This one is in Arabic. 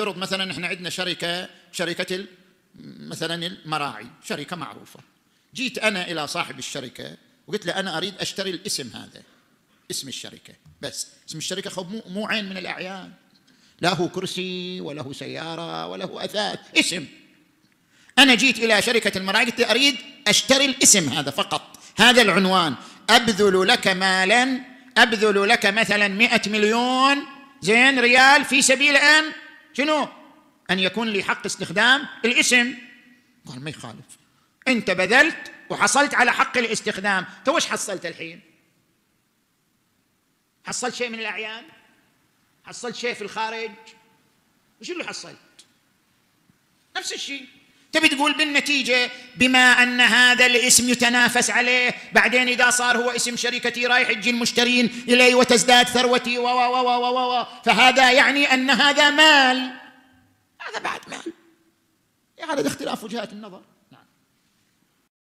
نفترض مثلا احنا عندنا شركه شركه مثلا المراعي شركه معروفه جيت انا الى صاحب الشركه وقلت له انا اريد اشتري الاسم هذا اسم الشركه بس اسم الشركه خب مو مو عين من الاعيان لا هو كرسي وله سياره وله اثاث اسم انا جيت الى شركه المراعي قلت اريد اشتري الاسم هذا فقط هذا العنوان ابذل لك مالا ابذل لك مثلا 100 مليون زين ريال في سبيل ان شنو؟ أن يكون لي حق استخدام الاسم قال ما يخالف أنت بذلت وحصلت على حق الاستخدام أنت وش حصلت الحين؟ حصلت شيء من الأعيان؟ حصلت شيء في الخارج؟ وش اللي حصلت؟ نفس الشيء تبي تقول بالنتيجة بما أن هذا الاسم يتنافس عليه بعدين إذا صار هو اسم شركتي رايح يجي المشترين إلي وتزداد ثروتي و و و و فهذا يعني أن هذا مال هذا بعد مال يعني هذا اختلاف وجهات النظر نعم.